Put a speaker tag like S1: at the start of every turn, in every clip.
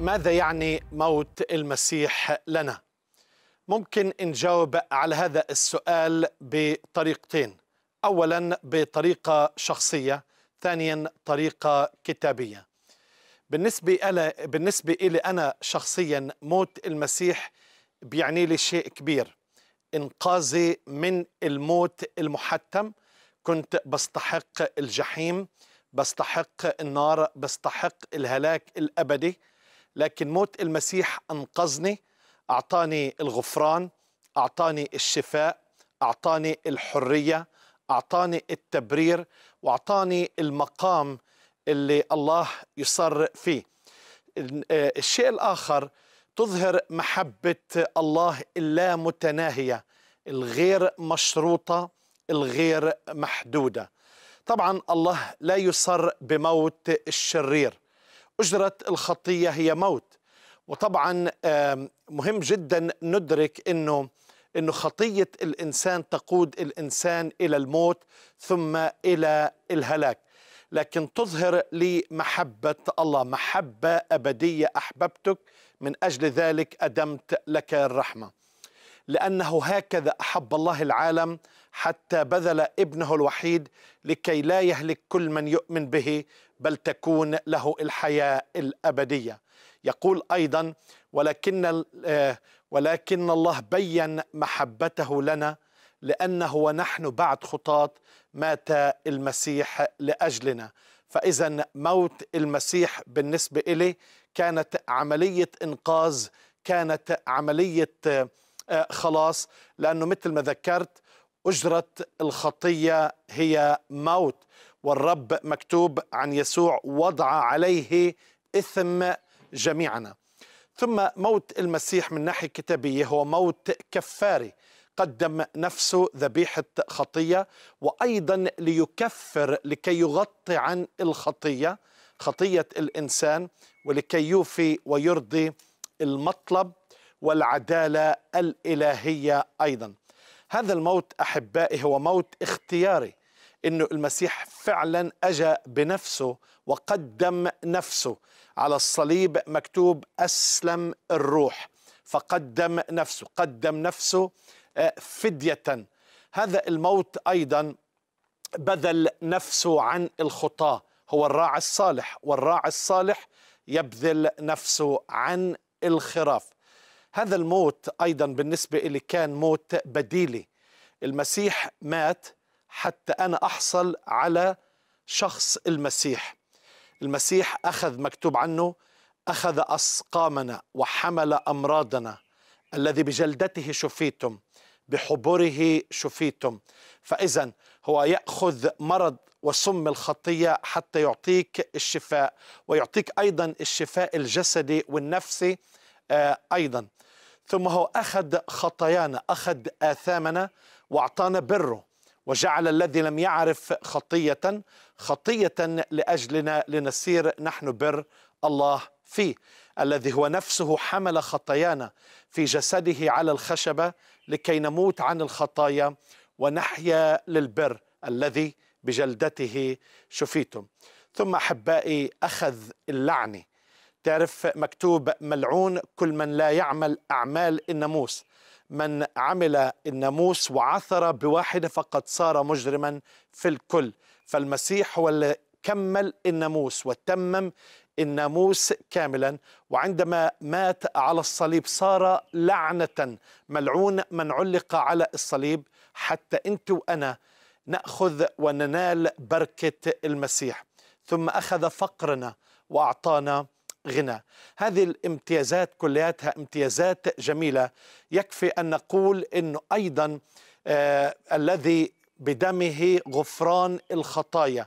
S1: ماذا يعني موت المسيح لنا؟ ممكن نجاوب على هذا السؤال بطريقتين اولا بطريقه شخصيه ثانيا طريقه كتابيه بالنسبه الي بالنسبه الي انا شخصيا موت المسيح بيعني لي شيء كبير انقاذي من الموت المحتم كنت بستحق الجحيم بستحق النار بستحق الهلاك الابدي لكن موت المسيح أنقذني أعطاني الغفران أعطاني الشفاء أعطاني الحرية أعطاني التبرير وأعطاني المقام اللي الله يصر فيه الشيء الآخر تظهر محبة الله اللامتناهية الغير مشروطة الغير محدودة طبعا الله لا يصر بموت الشرير أجرة الخطية هي موت وطبعا مهم جدا ندرك أنه أنه خطية الإنسان تقود الإنسان إلى الموت ثم إلى الهلاك لكن تظهر لي محبة الله محبة أبدية أحببتك من أجل ذلك أدمت لك الرحمة لأنه هكذا أحب الله العالم حتى بذل ابنه الوحيد لكي لا يهلك كل من يؤمن به بل تكون له الحياة الأبدية يقول أيضا ولكن, آه، ولكن الله بيّن محبته لنا لأنه ونحن بعد خطاة مات المسيح لأجلنا فإذا موت المسيح بالنسبة إلي كانت عملية إنقاذ كانت عملية آه، آه، خلاص لأنه مثل ما ذكرت أجرة الخطية هي موت والرب مكتوب عن يسوع وضع عليه إثم جميعنا ثم موت المسيح من ناحية كتابية هو موت كفاري قدم نفسه ذبيحة خطية وأيضا ليكفر لكي يغطي عن الخطية خطية الإنسان ولكي يوفي ويرضي المطلب والعداله الالهيه ايضا. هذا الموت احبائي هو موت اختياري انه المسيح فعلا اجى بنفسه وقدم نفسه على الصليب مكتوب اسلم الروح فقدم نفسه قدم نفسه آه، فديه هذا الموت ايضا بذل نفسه عن الخطاه هو الراعي الصالح والراعي الصالح يبذل نفسه عن الخراف هذا الموت أيضا بالنسبة لي كان موت بديلي المسيح مات حتى أنا أحصل على شخص المسيح المسيح أخذ مكتوب عنه أخذ أسقامنا وحمل أمراضنا الذي بجلدته شفيتم بحبره شفيتم فإذا هو يأخذ مرض وسم الخطية حتى يعطيك الشفاء ويعطيك أيضا الشفاء الجسدي والنفسي آه، أيضا ثم هو أخذ خطايانا أخذ آثامنا وأعطانا بره وجعل الذي لم يعرف خطية خطية لأجلنا لنسير نحن بر الله فيه الذي هو نفسه حمل خطايانا في جسده على الخشبة لكي نموت عن الخطايا ونحيا للبر الذي بجلدته شفيتم ثم أحبائي أخذ اللعنة تعرف مكتوب ملعون كل من لا يعمل أعمال الناموس من عمل الناموس وعثر بواحدة فقد صار مجرما في الكل فالمسيح هو اللي كمل الناموس وتمم الناموس كاملا وعندما مات على الصليب صار لعنة ملعون من علق على الصليب حتى أنت وأنا نأخذ وننال بركة المسيح ثم أخذ فقرنا وأعطانا غنى هذه الامتيازات كلياتها امتيازات جميلة يكفي أن نقول أنه أيضا آه الذي بدمه غفران الخطايا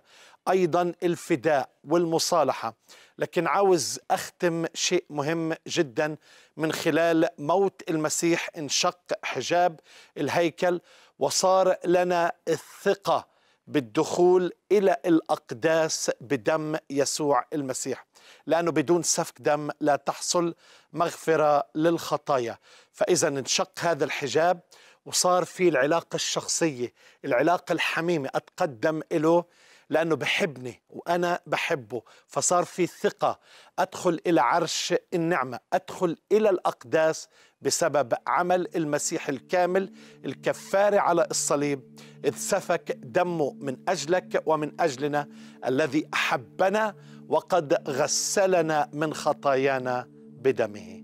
S1: ايضا الفداء والمصالحه لكن عاوز اختم شيء مهم جدا من خلال موت المسيح انشق حجاب الهيكل وصار لنا الثقه بالدخول الى الاقداس بدم يسوع المسيح لأنه بدون سفك دم لا تحصل مغفرة للخطايا فإذا انشق هذا الحجاب وصار في العلاقة الشخصية العلاقة الحميمة أتقدم له لأنه بحبني وأنا بحبه فصار في ثقة أدخل إلى عرش النعمة أدخل إلى الأقداس بسبب عمل المسيح الكامل الكفارة على الصليب إذ سفك دمه من أجلك ومن أجلنا الذي أحبنا وقد غسلنا من خطايانا بدمه